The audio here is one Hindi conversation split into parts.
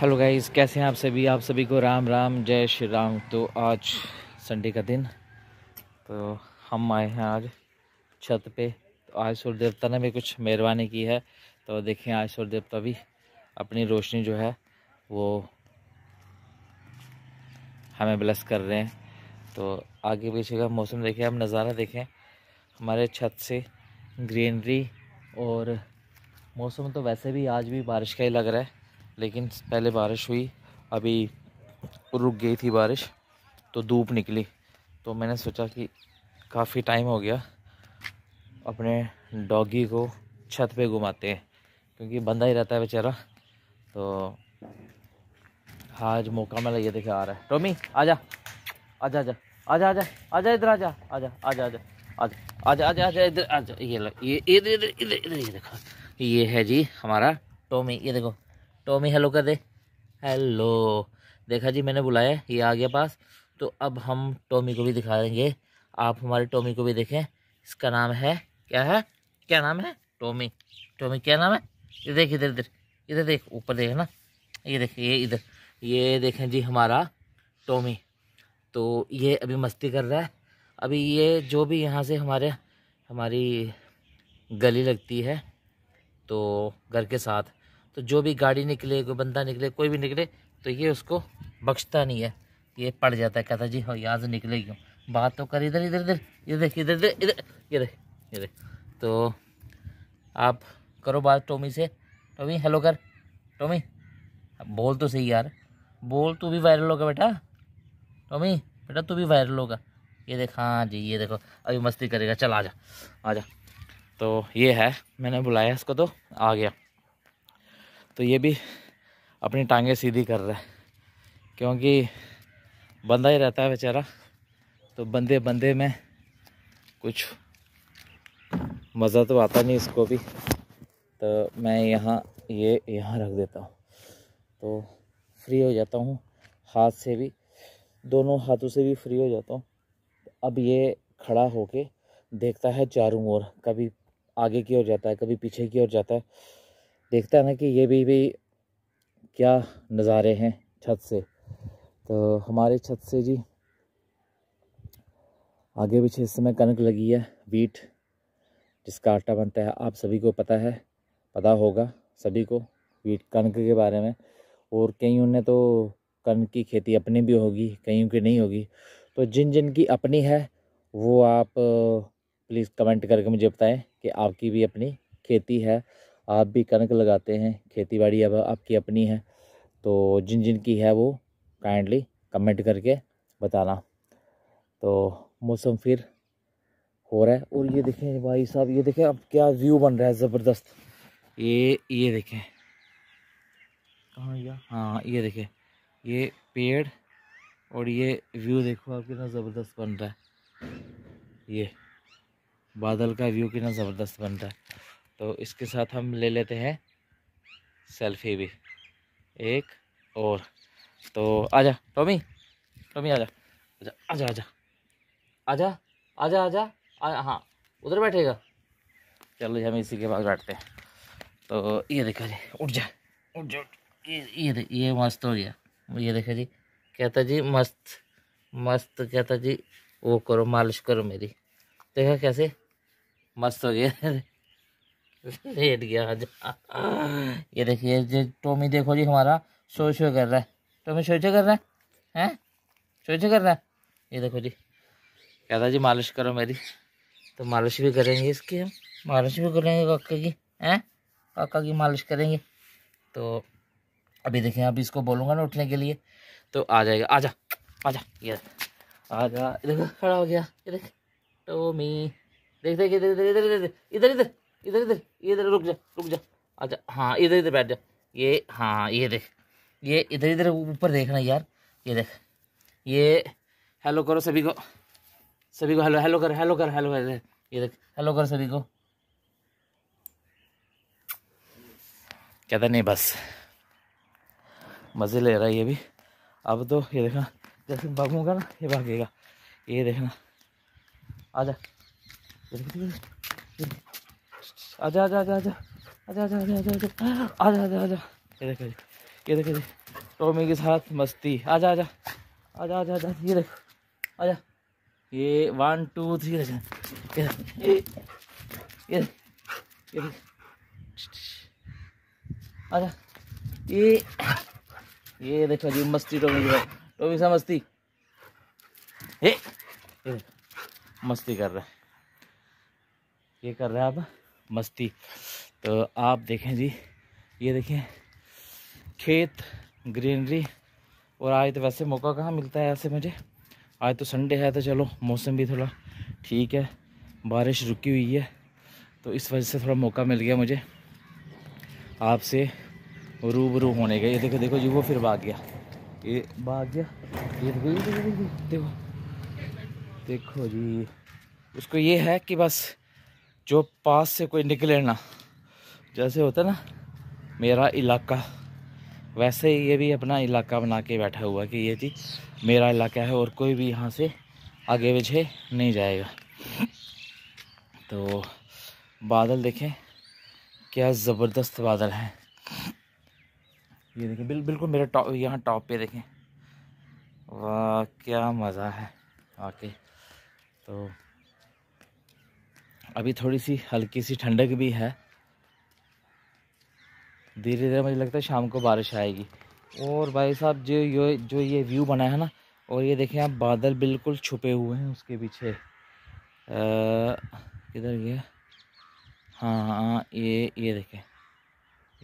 हेलो गाइस कैसे हैं आप सभी आप सभी को राम राम जय श्री राम तो आज संडे का दिन तो हम आए हैं आज छत पे तो आज सूर्य देवता ने भी कुछ मेहरबानी की है तो देखें आज सूर्य देवता भी अपनी रोशनी जो है वो हमें ब्लेस कर रहे हैं तो आगे पीछे का मौसम देखें हम नज़ारा देखें हमारे छत से ग्रीनरी और मौसम तो वैसे भी आज भी बारिश का ही लग रहा है लेकिन पहले बारिश हुई अभी रुक गई थी बारिश तो धूप निकली तो मैंने सोचा कि काफ़ी टाइम हो गया अपने डॉगी को छत पे घुमाते हैं क्योंकि बंदा ही रहता है बेचारा तो आज मौका मिला ये देखे आ रहा है टोमी आजा आजा आजा आजा आजा आजा इधर आजा आजा आजा आजा आजा आजा आजा आजा इधर आज ये ये इधर इधर इधर ये देखो ये है जी हमारा टोमी ये देखो टॉमी हेलो कर दे हेलो देखा जी मैंने बुलाया ये आ गया पास तो अब हम टॉमी को भी दिखा देंगे आप हमारे टॉमी को भी देखें इसका नाम है क्या है क्या नाम है टॉमी टॉमी क्या नाम है ये देख इधर इधर इधर देख ऊपर देख ना ये देख ये इधर ये देखें जी हमारा टॉमी तो ये अभी मस्ती कर रहा है अभी ये जो भी यहाँ से हमारे हमारी गली लगती है तो घर के साथ तो जो भी गाड़ी निकले कोई बंदा निकले कोई भी निकले तो ये उसको बख्शता नहीं है ये पड़ जाता है कहता जी हो हाँ, यहाँ से निकले क्यों बात तो कर इधर इधर इधर इधर इधर इधर इधर ये रहे ये रहे तो आप करो बात टोमी से टोमी हेलो कर टोमी बोल तो सही यार बोल तू भी वायरल होगा बेटा टोमी बेटा तू भी वायरल होगा ये देख हाँ जी ये देखो अभी मस्ती करेगा चल आ जा आ जा तो ये है मैंने बुलाया इसको तो आ गया तो ये भी अपनी टांगे सीधी कर रहा है क्योंकि बंदा ही रहता है बेचारा तो बंदे बंदे में कुछ मज़ा तो आता नहीं इसको भी तो मैं यहाँ ये यहाँ रख देता हूँ तो फ्री हो जाता हूँ हाथ से भी दोनों हाथों से भी फ्री हो जाता हूँ अब ये खड़ा होके देखता है चारों ओर कभी आगे की ओर जाता है कभी पीछे की ओर जाता है देखता है ना कि ये भी भी क्या नज़ारे हैं छत से तो हमारे छत से जी आगे पीछे इस समय कनक लगी है बीट जिसका आटा बनता है आप सभी को पता है पता होगा सभी को बीट कनक के बारे में और कईयों ने तो कनक की खेती अपनी भी होगी कईयों की नहीं होगी तो जिन जिन की अपनी है वो आप प्लीज़ कमेंट करके मुझे बताएं कि आपकी भी अपनी खेती है आप भी कनक लगाते हैं खेती बाड़ी अब आपकी अपनी है तो जिन जिन की है वो काइंडली कमेंट करके बताना तो मौसम फिर हो रहा है और ये देखें भाई साहब ये देखें अब क्या व्यू बन रहा है ज़बरदस्त ये ये देखें कहाँ गया हाँ ये देखें ये पेड़ और ये व्यू देखो आप कितना ज़बरदस्त बन रहा है ये बादल का व्यू कितना ज़बरदस्त बन रहा है तो इसके साथ हम ले लेते हैं सेल्फी भी एक और तो आजा टॉमी टॉमी आजा आजा आजा आजा आजा आजा आजा जा हाँ उधर बैठेगा चलो जी हम इसी के पास बैठते हैं तो ये देखो जी उठ जा उठ जा ये ये ये मस्त हो गया ये देखो जी कहता जी मस्त मस्त कहता जी वो करो मालिश करो मेरी देखा कैसे मस्त हो गया लेट गया आज ये देखिए जो टोमी देखो जी हमारा शो शो कर रहा है टोमी शो शो कर रहा है हैं शो शो कर रहा है ये देखो जी कहता जी मालिश करो मेरी तो मालिश भी करेंगे इसकी हम मालिश भी करेंगे काका की हैं काका की मालिश करेंगे तो अभी देखिए अभी इसको बोलूँगा ना उठने के लिए तो आ जाएगा आ आ जा ये आ देखो खड़ा हो गया ये देख टोमी देख देख इधर इधर इधर इधर इधर इधर इधर इधर रुक जा रुक जा अच्छा हाँ इधर इधर बैठ जा ये हाँ ये देख ये इधर इधर ऊपर देखना यार ये देख ये हेलो करो सभी को सभी को हेलो हेलो करो हेलो करो हेलो कर ये देख हेलो करो सभी को कहता नहीं बस मज़े ले रहा है ये भी अब तो ये देखना जैसे भागूंगा ना ये भागेगा ये देखना आ जा आजा आजा आजा आजा आजा आजा आजा ये देखो ये देखो टॉमी के साथ मस्ती आजा आजा आजा आजा आजा ये देखो आजा ये वन टू थ्री ये ये आजा ये ये देखो जी मस्ती टॉमी तो साथ टॉमी सा मस्ती ये मस्ती कर रहा है ये कर रहा है आप मस्ती तो आप देखें जी ये देखें खेत ग्रीनरी और आज तो वैसे मौका कहाँ मिलता है ऐसे मुझे आज तो संडे है तो चलो मौसम भी थोड़ा ठीक है बारिश रुकी हुई है तो इस वजह से थोड़ा मौका मिल गया मुझे आपसे रूबरू होने का ये देखो देखो जी वो फिर भाग गया ये भाग गया ये देखो ये देखो देखो देखो जी उसको ये है कि बस जो पास से कोई निकले ना जैसे होता ना मेरा इलाका वैसे ही ये भी अपना इलाका बना के बैठा हुआ कि ये जी मेरा इलाका है और कोई भी यहाँ से आगे पीछे नहीं जाएगा तो बादल देखें क्या ज़बरदस्त बादल है ये देखें बिल बिल्कुल मेरे टॉप यहाँ टॉप पे देखें वाह क्या मज़ा है आके तो अभी थोड़ी सी हल्की सी ठंडक भी है धीरे धीरे मुझे लगता है शाम को बारिश आएगी और भाई साहब जो ये जो ये व्यू बना है ना और ये देखें आप बादल बिल्कुल छुपे हुए हैं उसके पीछे किधर गया हाँ हाँ ये ये देखें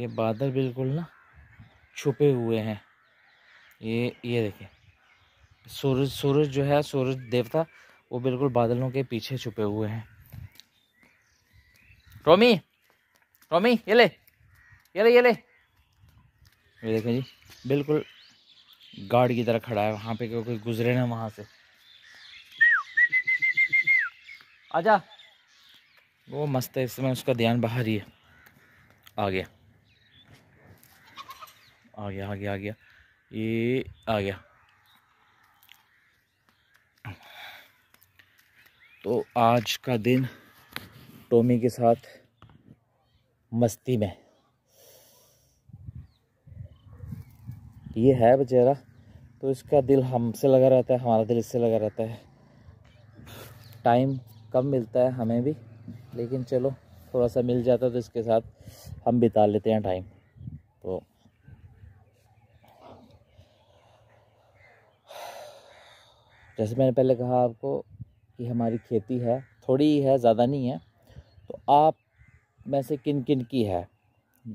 ये बादल बिल्कुल ना छुपे हुए हैं ये ये देखें सूरज सूरज जो है सूरज देवता वो बिल्कुल बादलों के पीछे छुपे हुए हैं रोमी रोमी ये ले ये ले ये ले ये देखो जी बिल्कुल गार्ड की तरह खड़ा है वहाँ पे क्योंकि गुजरे ना वहाँ से आजा वो मस्त है इसमें उसका ध्यान बाहर ही है आ गया आ गया आ गया आ गया ये आ गया तो आज का दिन टोमी के साथ मस्ती में ये है बेचारा तो इसका दिल हमसे लगा रहता है हमारा दिल इससे लगा रहता है टाइम कम मिलता है हमें भी लेकिन चलो थोड़ा सा मिल जाता तो इसके साथ हम बिता लेते हैं टाइम तो जैसे मैंने पहले कहा आपको कि हमारी खेती है थोड़ी ही है ज़्यादा नहीं है तो आप में से किन किन की है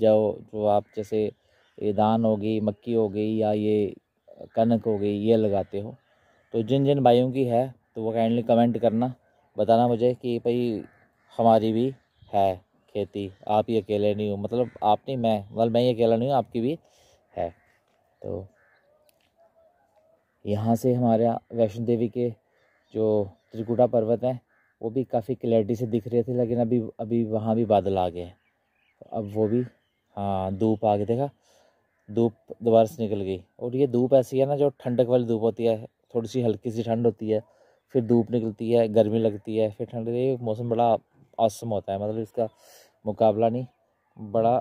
जो जो आप जैसे ये धान हो गई मक्की हो गई या ये कनक हो गई ये लगाते हो तो जिन जिन भाइयों की है तो वो काइंडली कमेंट करना बताना मुझे कि भाई हमारी भी है खेती आप ही अकेले नहीं हो मतलब आप नहीं मैं मतलब मैं ही अकेला नहीं हूँ आपकी भी है तो यहाँ से हमारे वैष्णो देवी के जो त्रिकुटा पर्वत हैं वो भी काफ़ी क्लैरिटी से दिख रहे थे लेकिन अभी अभी वहाँ भी बादल आ गए अब वो भी हाँ धूप आ गई देखा धूप दोबारा से निकल गई और ये धूप ऐसी है ना जो ठंडक वाली धूप होती है थोड़ी सी हल्की सी ठंड होती है फिर धूप निकलती है गर्मी लगती है फिर ठंड ये मौसम बड़ा औसम होता है मतलब इसका मुकाबला नहीं बड़ा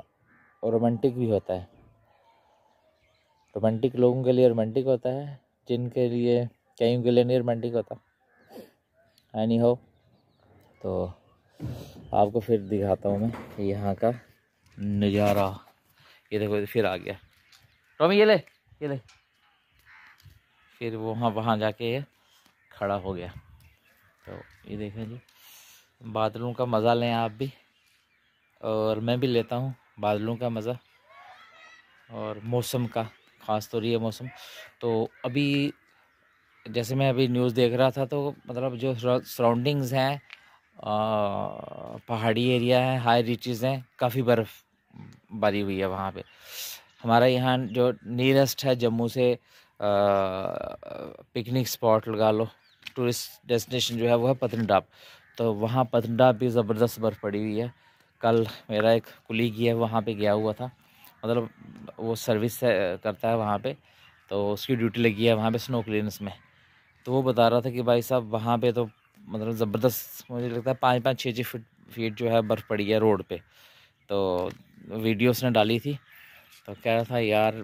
रोमांटिक भी होता है रोमांटिक लोगों के लिए रोमांटिक होता है जिनके लिए कईयों के लिए नहीं रोमांटिक होता एनी हो तो आपको फिर दिखाता हूँ मैं यहाँ का नज़ारा ये देखो फिर आ गया टॉमी ये ले ये ले फिर वहाँ वहाँ जाके ये खड़ा हो गया तो ये देखें जी बादलों का मज़ा लें आप भी और मैं भी लेता हूँ बादलों का मज़ा और मौसम का ख़ास तौर तो ये मौसम तो अभी जैसे मैं अभी न्यूज़ देख रहा था तो मतलब जो सराउंडिंग्स हैं पहाड़ी एरिया है हाई रिचेज़ हैं काफ़ी बर्फ़ बारी हुई है वहाँ पे हमारा यहाँ जो नियरेस्ट है जम्मू से पिकनिक स्पॉट लगा लो टूरिस्ट डेस्टिनेशन जो है वो है पतनटाप तो वहाँ पतनटाप भी ज़बरदस्त बर्फ़ पड़ी हुई है कल मेरा एक कुलीग है वहाँ पे गया हुआ था मतलब वो सर्विस करता है वहाँ पे तो उसकी ड्यूटी लगी है वहाँ पे स्नो क्लीनस में तो वो बता रहा था कि भाई साहब वहाँ पे तो मतलब ज़बरदस्त मुझे लगता है पाँच पाँच छः छः फीट फीट जो है बर्फ़ पड़ी है रोड पे तो वीडियो उसने डाली थी तो कह रहा था यार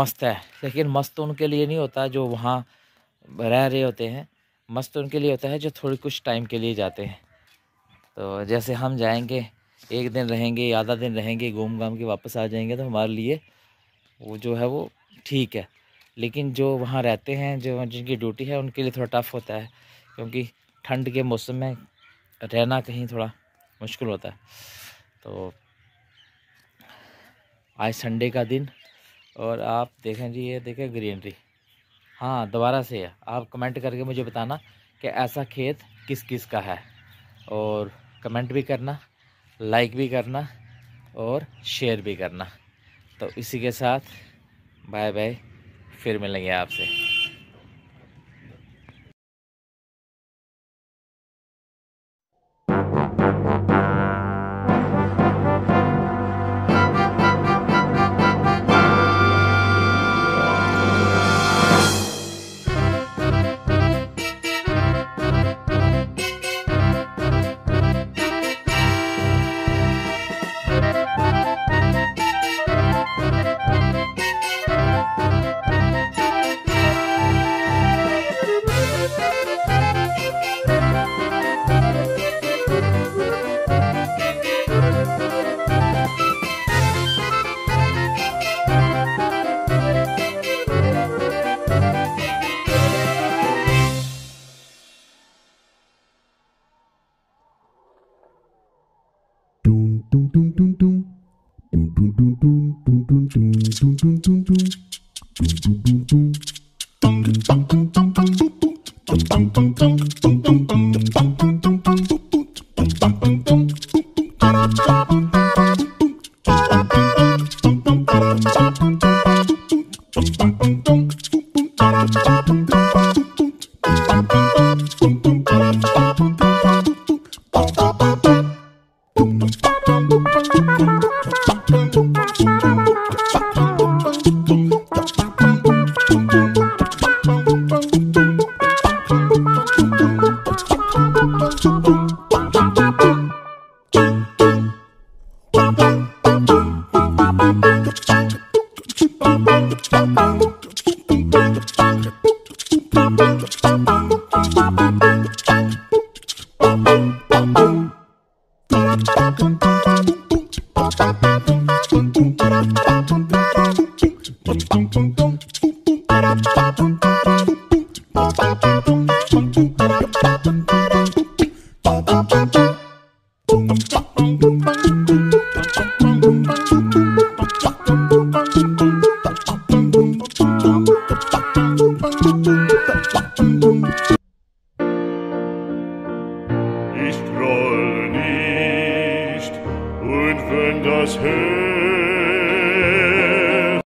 मस्त है लेकिन मस्त तो उनके लिए नहीं होता जो वहाँ रह रहे होते हैं मस्त तो उनके लिए होता है जो थोड़ी कुछ टाइम के लिए जाते हैं तो जैसे हम जाएंगे एक दिन रहेंगे आधा दिन रहेंगे घूम घाम के वापस आ जाएंगे तो हमारे लिए वो जो है वो ठीक है लेकिन जो वहाँ रहते हैं जो जिनकी ड्यूटी है उनके लिए थोड़ा टफ़ होता है क्योंकि ठंड के मौसम में रहना कहीं थोड़ा मुश्किल होता है तो आज संडे का दिन और आप देखें जी ये देखें ग्रीनरी हाँ दोबारा से है आप कमेंट करके मुझे बताना कि ऐसा खेत किस किस का है और कमेंट भी करना लाइक भी करना और शेयर भी करना तो इसी के साथ बाय बाय फिर मिलेंगे आपसे